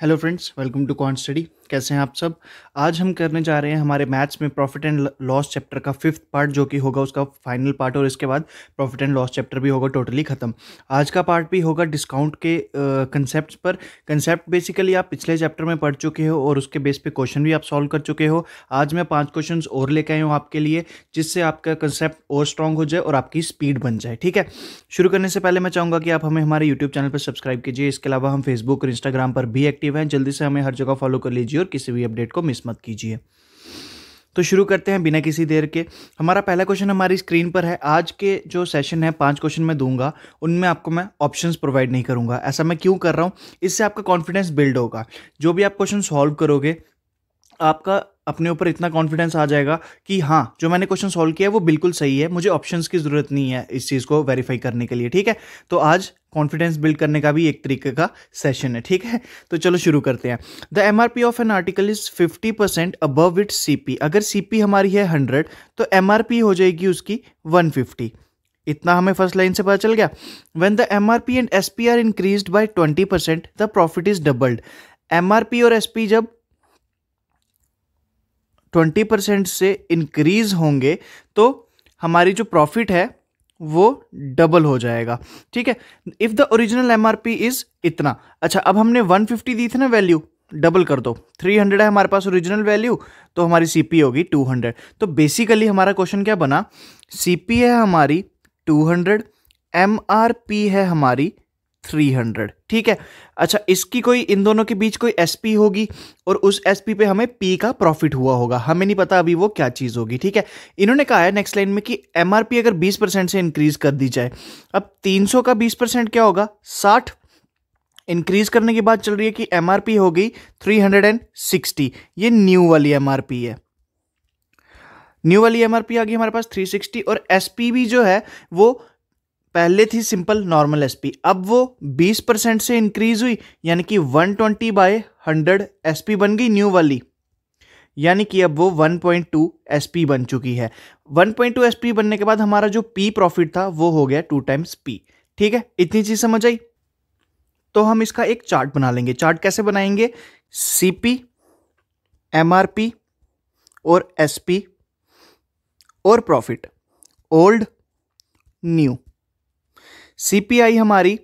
hello friends welcome to con study कैसे हैं आप सब आज हम करने जा रहे हैं हमारे मैथ्स में प्रॉफिट एंड लॉस चैप्टर का फिफ्थ पार्ट जो कि होगा उसका फाइनल पार्ट और इसके बाद प्रॉफिट एंड लॉस चैप्टर भी होगा टोटली ख़त्म आज का पार्ट भी होगा डिस्काउंट के कंसेप्ट uh, पर कंसेप्ट बेसिकली आप पिछले चैप्टर में पढ़ चुके हो और उसके बेस पे क्वेश्चन भी आप सॉल्व कर चुके हो आज मैं पाँच क्वेश्चन और लेके आई हूँ आपके लिए जिससे आपका कंसेप्ट और स्ट्रॉन्ग हो जाए और आपकी स्पीड बन जाए ठीक है शुरू करने से पहले मैं चाहूँगा कि आप हमें हमारे यूट्यूब चैनल पर सब्सक्राइब कीजिए इसके अलावा हम फेसबुक और इंस्टाग्राम पर भी एक्टिव एक्टिव हैं जल्दी से हमें हर जगह फॉलो कर लीजिए और किसी भी अपडेट को मिस मत कीजिए तो शुरू करते हैं बिना किसी देर के हमारा पहला क्वेश्चन हमारी स्क्रीन पर है आज के जो सेशन है पांच क्वेश्चन मैं दूंगा उनमें आपको मैं ऑप्शंस प्रोवाइड नहीं करूंगा ऐसा मैं क्यों कर रहा हूं इससे आपका कॉन्फिडेंस बिल्ड होगा जो भी आप क्वेश्चन सॉल्व करोगे आपका अपने ऊपर इतना कॉन्फिडेंस आ जाएगा कि हाँ जो मैंने क्वेश्चन सॉल्व किया है वो बिल्कुल सही है मुझे ऑप्शंस की ज़रूरत नहीं है इस चीज़ को वेरीफाई करने के लिए ठीक है तो आज कॉन्फिडेंस बिल्ड करने का भी एक तरीके का सेशन है ठीक है तो चलो शुरू करते हैं the M R P of an article is fifty percent above it C P अगर सी पी हमारी है हंड्रेड तो एम आर पी हो जाएगी उसकी वन फिफ्टी इतना हमें फर्स्ट लाइन से पता चल गया when the M R P and S P are increase by twenty percent the profit is doubled M R P और एस पी जब ट्वेंटी परसेंट से इनक्रीज़ होंगे तो हमारी जो प्रॉफिट है वो डबल हो जाएगा ठीक है if the original M R P is इतना अच्छा अब हमने वन फिफ्टी दी थी ना वैल्यू डबल कर दो थ्री हंड्रेड है हमारे पास ओरिजिनल वैल्यू तो हमारी सी पी होगी टू हंड्रेड तो बेसिकली हमारा क्वेश्चन क्या बना सी पी है हमारी two hundred M R P है हमारी थ्री हंड्रेड ठीक है अच्छा इसकी कोई इन दोनों के बीच कोई एस पी होगी और उस एस पी पे हमें पी का प्रॉफिट हुआ होगा हमें नहीं पता अभी वो क्या चीज़ होगी ठीक है इन्होंने कहा है नेक्स्ट लाइन में कि एम आर पी अगर बीस परसेंट से इंक्रीज़ कर दी जाए अब तीन सौ का बीस परसेंट क्या होगा साठ इंक्रीज करने की बात चल रही है कि एम आर पी हो गई थ्री हंड्रेड एंड सिक्सटी ये न्यू वाली एम आर पी है न्यू वाली एम आर पी आ गई हमारे पास थ्री सिक्सटी और एस पी भी जो है वो पहले थी सिंपल नॉर्मल एसपी अब वो 20 परसेंट से इंक्रीज हुई यानी कि 120 ट्वेंटी बाय हंड्रेड एस बन गई न्यू वाली यानी कि अब वो 1.2 पॉइंट बन चुकी है 1.2 पॉइंट बनने के बाद हमारा जो पी प्रॉफिट था वो हो गया टू टाइम्स पी ठीक है इतनी चीज़ समझ आई तो हम इसका एक चार्ट बना लेंगे चार्ट कैसे बनाएंगे C P M R P और एस पी और प्रॉफिट ओल्ड न्यू सीपीआई हमारी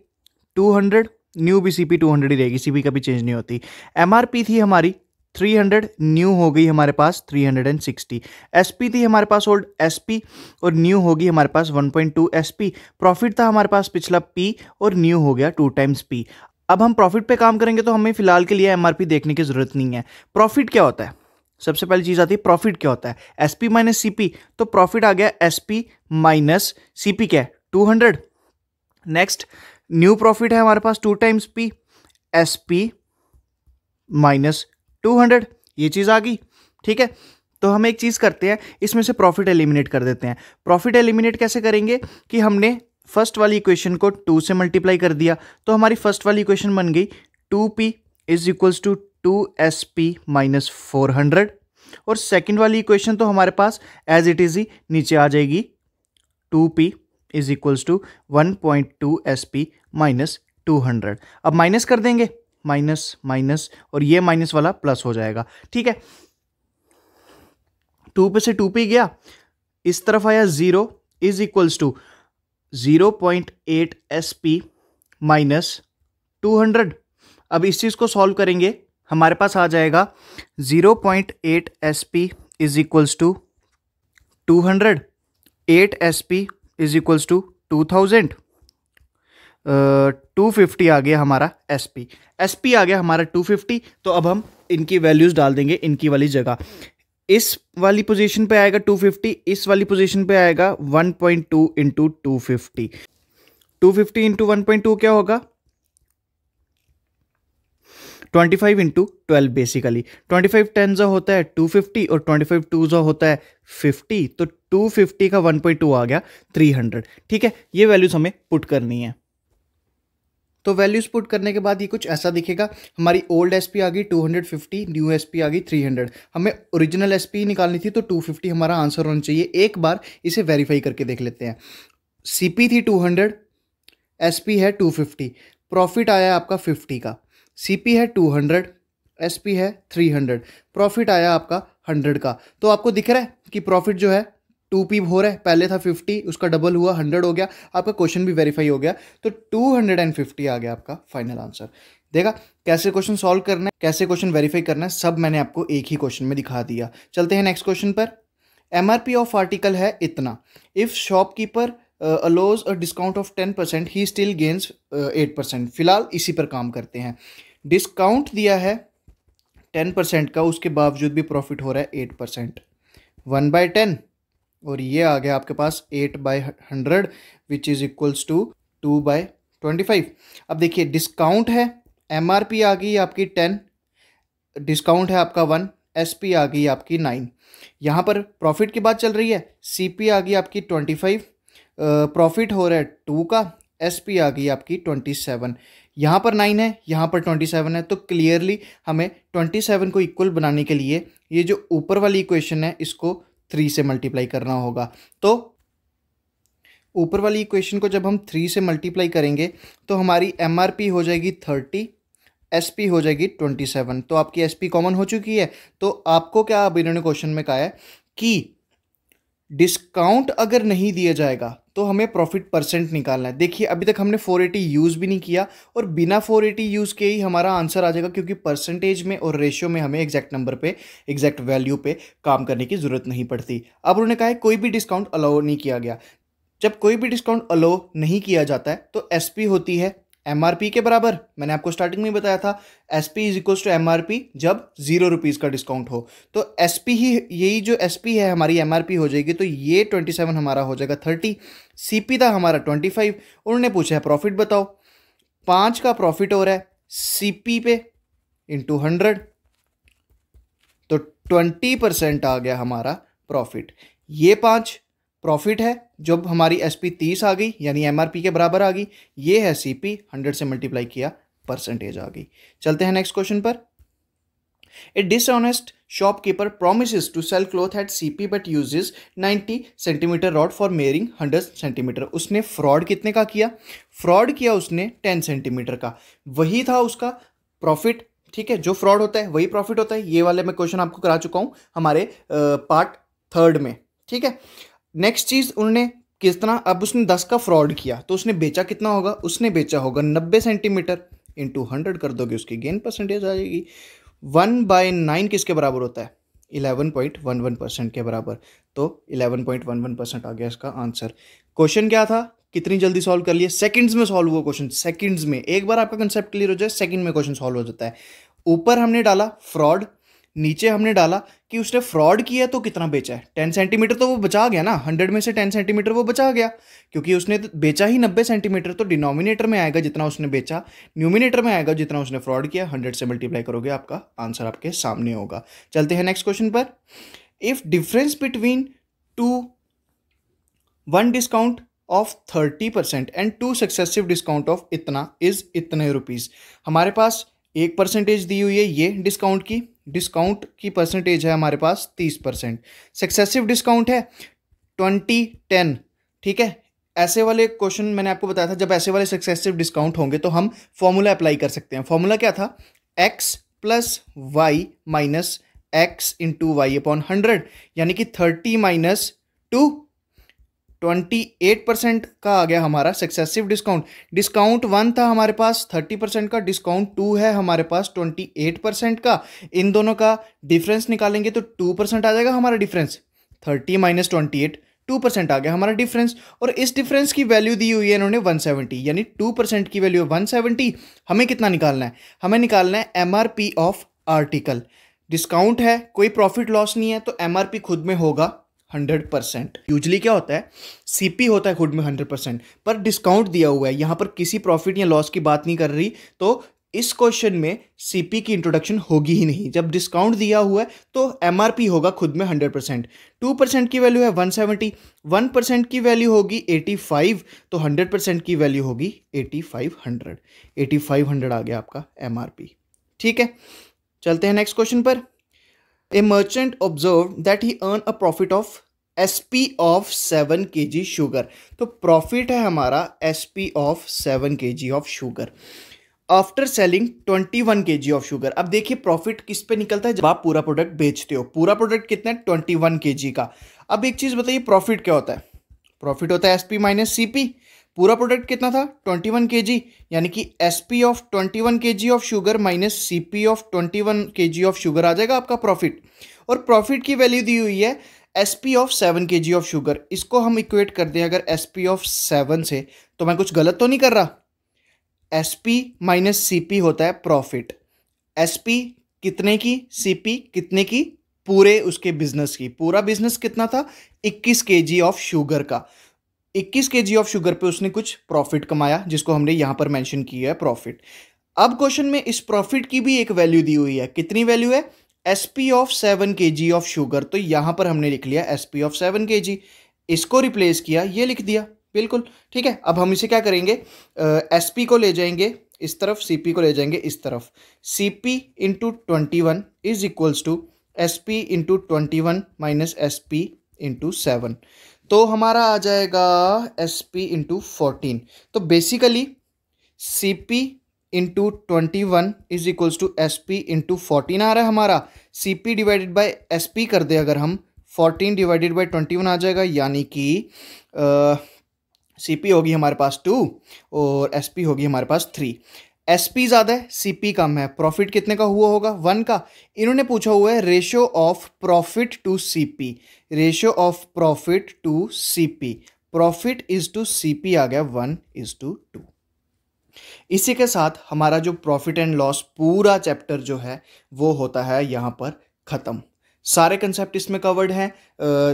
200 न्यू भी सीपी 200 ही रहेगी सीपी कभी चेंज नहीं होती एमआरपी थी हमारी 300 न्यू हो गई हमारे पास 360 एसपी थी हमारे पास ओल्ड एसपी और न्यू होगी हमारे पास 1.2 एसपी प्रॉफिट था हमारे पास पिछला पी और न्यू हो गया टू टाइम्स पी अब हम प्रॉफिट पे काम करेंगे तो हमें फिलहाल के लिए एमआरपी देखने की ज़रूरत नहीं है प्रॉफिट क्या होता है सबसे पहली चीज़ आती है प्रॉफिट क्या होता है S P minus C P तो प्रॉफिट आ गया S P minus C P क्या है two hundred next new profit है हमारे पास two times P S P minus two hundred ये चीज़ आ गई ठीक है तो हम एक चीज़ करते हैं इसमें से प्रॉफिट एलिमिनेट कर देते हैं प्रॉफिट एलिमिनेट कैसे करेंगे कि हमने फर्स्ट वाली इक्वेशन को टू से मल्टीप्लाई कर दिया तो हमारी फर्स्ट वाली इक्वेशन बन गई two P is equals to two S P minus four hundred और सेकेंड वाली इक्वेशन तो हमारे पास एज इट इज़ ही नीचे आ जाएगी two P is equals to one point two S P minus two hundred अब माइनस कर देंगे माइनस माइनस और ये माइनस वाला प्लस हो जाएगा ठीक है टू पे से टू पे गया इस तरफ आया zero is equals to zero point eight S P minus two hundred अब इस चीज़ को सॉल्व करेंगे हमारे पास आ जाएगा zero point eight S P is equals to two hundred eight S P is equals to two thousand two fifty आ गया हमारा एस पी एस पी आ गया हमारा टू फिफ्टी तो अब हम इनकी वैल्यूज़ डाल देंगे इनकी वाली जगह इस वाली पोजीशन पे आएगा 250 इस वाली पोजीशन पे आएगा 1.2 point two into two fifty two fifty into one point two क्या होगा twenty five into twelve basically twenty five ten जो होता है टू फिफ्टी और ट्वेंटी फाइव टू जो होता है फिफ्टी तो टू फिफ्टी का वन पॉइंट टू आ गया थ्री हंड्रेड ठीक है ये वैल्यूज़ हमें पुट करनी है तो वैल्यूज पुट करने के बाद ये कुछ ऐसा दिखेगा हमारी ओल्ड एसपी आ गई 250 न्यू एसपी आ गई 300 हमें ओरिजिनल एसपी निकालनी थी तो 250 हमारा आंसर होना चाहिए एक बार इसे वेरीफाई करके देख लेते हैं सीपी थी 200 एसपी है 250 प्रॉफिट आया आपका 50 का सीपी है टू हंड्रेड एस पी है थ्री हंड्रेड प्रॉफिट आया आपका हंड्रेड का तो आपको दिख रहा है कि प्रॉफिट जो है टू पी हो रहा है पहले था फिफ्टी उसका डबल हुआ हंड्रेड हो गया आपका क्वेश्चन भी वेरीफाई हो गया तो टू हंड्रेड एंड फिफ्टी आ गया आपका फाइनल आंसर देखा कैसे क्वेश्चन सॉल्व करना है कैसे क्वेश्चन वेरीफाई करना है सब मैंने आपको एक ही क्वेश्चन में दिखा दिया चलते हैं नेक्स्ट क्वेश्चन पर एम ऑफ आर्टिकल है इतना if shopkeeper allows a discount of ten percent he still gains eight percent फिलहाल इसी पर काम करते हैं डिस्काउंट दिया है टेन परसेंट का उसके बावजूद भी प्रॉफिट हो रहा है eight percent one by ten और ये आ गया आपके पास eight by hundred which is equals to two by twenty five अब देखिए डिस्काउंट है एम आर पी आ गई आपकी टेन डिस्काउंट है आपका वन एस पी आ गई आपकी नाइन यहाँ पर प्रॉफिट की बात चल रही है सी पी आ गई आपकी ट्वेंटी फाइव प्रॉफिट हो रहा है टू का एस पी आ गई आपकी ट्वेंटी सेवन यहाँ पर नाइन है यहाँ पर ट्वेंटी सेवन है तो क्लियरली हमें ट्वेंटी सेवन को इक्वल बनाने के लिए ये जो ऊपर वाली इक्वेशन है इसको थ्री से मल्टीप्लाई करना होगा तो ऊपर वाली इक्वेशन को जब हम थ्री से मल्टीप्लाई करेंगे तो हमारी एम आर पी हो जाएगी थर्टी एस पी हो जाएगी ट्वेंटी सेवन तो आपकी एस पी कॉमन हो चुकी है तो आपको क्या अब इन्होंने क्वेश्चन में कहा है कि डिस्काउंट अगर नहीं दिया जाएगा तो हमें प्रॉफिट परसेंट निकालना है देखिए अभी तक हमने 480 यूज़ भी नहीं किया और बिना 480 यूज़ के ही हमारा आंसर आ जाएगा क्योंकि परसेंटेज में और रेशियो में हमें एग्जैक्ट नंबर पे एग्जैक्ट वैल्यू पे काम करने की ज़रूरत नहीं पड़ती अब उन्होंने कहा है कोई भी डिस्काउंट अलाउ नहीं किया गया जब कोई भी डिस्काउंट अलाउ नहीं किया जाता है तो एस होती है एम के बराबर मैंने आपको स्टार्टिंग में बताया था S P is equals to M जब जीरो रुपीज़ का डिस्काउंट हो तो एस पी ही यही जो एस पी है हमारी एम हो जाएगी तो ये ट्वेंटी सेवन हमारा हो जाएगा थर्टी सी पी था हमारा ट्वेंटी फाइव उन्होंने पूछा है प्रॉफिट बताओ पाँच का प्रॉफिट हो रहा है सी पी पे इंटू हंड्रेड तो ट्वेंटी परसेंट आ गया हमारा प्रॉफिट ये पाँच प्रॉफिट है जब हमारी एस पी तीस आ गई यानी एम आर पी के बराबर आ गई ये है सी पी हंड्रेड से मल्टीप्लाई किया परसेंटेज आ गई चलते हैं नेक्स्ट क्वेश्चन पर a dishonest shopkeeper promise to sell cloth at C P but use ninety centimeter rod for measuring hundred centimeter उसने फ्रॉड कितने का किया फ्रॉड किया उसने टेन सेंटीमीटर का वही था उसका प्रॉफिट ठीक है जो फ्रॉड होता है वही प्रॉफिट होता है ये वाले मैं क्वेश्चन आपको करा चुका हूँ हमारे पार्ट थर्ड में ठीक है नेक्स्ट चीज़ उन्होंने कितना अब उसने दस का फ्रॉड किया तो उसने बेचा कितना होगा उसने बेचा होगा नब्बे सेंटीमीटर इंटू हंड्रेड कर दोगे उसकी गेन परसेंटेज आ जाएगी वन बाय नाइन किसके बराबर होता है eleven point one one percent के बराबर तो eleven point one one percent आ गया इसका आंसर क्वेश्चन क्या था कितनी जल्दी सॉल्व कर लिए सेकंड्स में सॉल्व हुआ क्वेश्चन सेकंड्स में एक बार आपका कंसेप्ट क्लियर हो जाए सेकंड में क्वेश्चन सॉल्व हो जाता है ऊपर हमने डाला फ्रॉड नीचे हमने डाला कि उसने फ्रॉड किया तो कितना बेचा है टेन सेंटीमीटर तो वो बचा गया ना हंड्रेड में से टेन सेंटीमीटर वो बचा गया क्योंकि उसने तो बेचा ही नब्बे सेंटीमीटर तो डिनोमिनेटर में आएगा जितना उसने बेचा न्यूमिनेटर में आएगा जितना उसने फ्रॉड किया हंड्रेड से मल्टीप्लाई करोगे आपका आंसर आपके सामने होगा चलते हैं नेक्स्ट क्वेश्चन पर if difference between two one discount of thirty percent and two successive discount of इतना इज़ इतने रुपीज़ हमारे पास एक परसेंटेज दी हुई है ये डिस्काउंट की डिस्काउंट की परसेंटेज है हमारे पास तीस परसेंट सक्सेसिव डिस्काउंट है ट्वेंटी टेन ठीक है ऐसे वाले क्वेश्चन मैंने आपको बताया था जब ऐसे वाले सक्सेसिव डिस्काउंट होंगे तो हम फॉर्मूला अप्लाई कर सकते हैं फॉर्मूला क्या था X plus Y minus X into Y upon hundred यानी कि thirty minus two twenty eight percent का आ गया हमारा सक्सेसिव डिस्काउंट डिस्काउंट वन था हमारे पास थर्टी परसेंट का डिस्काउंट टू है हमारे पास ट्वेंटी एट परसेंट का इन दोनों का डिफरेंस निकालेंगे तो टू परसेंट आ जाएगा हमारा difference thirty minus twenty eight two percent आ गया हमारा डिफरेंस और इस डिफरेंस की वैल्यू दी हुई है इन्होंने वन सेवेंटी यानी टू परसेंट की वैल्यू वन सेवेंटी हमें कितना निकालना है हमें निकालना है M R P of article discount है कोई प्रॉफिट लॉस नहीं है तो एम आर पी खुद में होगा हंड्रेड परसेंट यूजली क्या होता है सीपी होता है खुद में हंड्रेड परसेंट पर डिस्काउंट दिया हुआ है यहाँ पर किसी प्रॉफिट या लॉस की बात नहीं कर रही तो इस क्वेश्चन में सीपी की इंट्रोडक्शन होगी ही नहीं जब डिस्काउंट दिया हुआ है तो एमआरपी होगा खुद में हंड्रेड परसेंट टू परसेंट की वैल्यू है वन सेवेंटी वन परसेंट की वैल्यू होगी एटी फाइव तो हंड्रेड परसेंट की वैल्यू होगी eighty eighty five hundred five hundred आ गया आपका एमआरपी ठीक है चलते हैं नेक्स्ट क्वेश्चन पर a merchant observed that he earned a profit of S P of seven K G sugar तो प्रॉफिट है हमारा S P of seven K G of sugar after selling twenty one K G of sugar अब देखिए profit किस पे निकलता है जब आप पूरा प्रोडक्ट बेचते हो पूरा प्रोडक्ट कितना है ट्वेंटी वन के जी का अब एक चीज़ बताइए प्रॉफिट क्या होता है प्रॉफिट होता है S P minus C P पूरा प्रोडक्ट कितना था 21 वन यानी कि S P of twenty one of sugar minus C P of twenty one of sugar आ जाएगा आपका प्रॉफिट और प्रॉफिट की वैल्यू दी हुई है S P of seven K G of sugar इसको हम इक्वेट कर दें अगर एस पी ऑफ सेवन से तो मैं कुछ गलत तो नहीं कर रहा S P minus C P होता है प्रॉफिट एस पी कितने की सी पी कितने की पूरे उसके बिजनेस की पूरा बिजनेस कितना था 21 के जी ऑफ शुगर का 21 के ऑफ शुगर पे उसने कुछ प्रॉफिट कमाया जिसको हमने यहाँ पर मेंशन किया है प्रॉफिट अब क्वेश्चन में इस प्रॉफिट की भी एक वैल्यू दी हुई है कितनी वैल्यू है S P of seven K G of sugar तो यहाँ पर हमने लिख लिया S P of seven K जी इसको रिप्लेस किया ये लिख दिया बिल्कुल ठीक है अब हम इसे क्या करेंगे एस uh, पी को ले जाएंगे इस तरफ सी पी को ले जाएंगे इस तरफ C P into twenty one is equals to S P into twenty one minus S P into seven तो हमारा आ जाएगा एस पी इंटू फोर्टीन तो basically C P into twenty one is equals to S P into fourteen आ रहा है हमारा C P divided by S P कर दे अगर हम fourteen divided by twenty one आ जाएगा यानी कि सी पी होगी हमारे पास टू और एस पी होगी हमारे पास थ्री एस पी ज़्यादा है सी पी कम है प्रॉफिट कितने का हुआ होगा वन का इन्होंने पूछा हुआ है ratio of profit to C P ratio of profit to C P profit is to C P आ गया वन इज टू टू इसी के साथ हमारा जो प्रॉफिट एंड लॉस पूरा चैप्टर जो है वो होता है यहाँ पर ख़त्म सारे कंसेप्ट इसमें कवर्ड हैं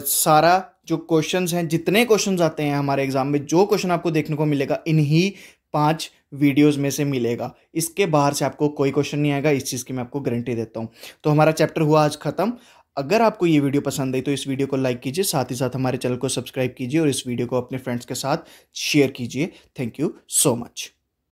सारा जो क्वेश्चंस हैं जितने क्वेश्चंस आते हैं हमारे एग्जाम में जो क्वेश्चन आपको देखने को मिलेगा इन्हीं पाँच वीडियोस में से मिलेगा इसके बाहर से आपको कोई क्वेश्चन नहीं आएगा इस चीज़ की मैं आपको गारंटी देता हूँ तो हमारा चैप्टर हुआ आज खत्म अगर आपको ये वीडियो पसंद आई तो इस वीडियो को लाइक कीजिए साथ ही साथ हमारे चैनल को सब्सक्राइब कीजिए और इस वीडियो को अपने फ्रेंड्स के साथ शेयर कीजिए थैंक यू सो मच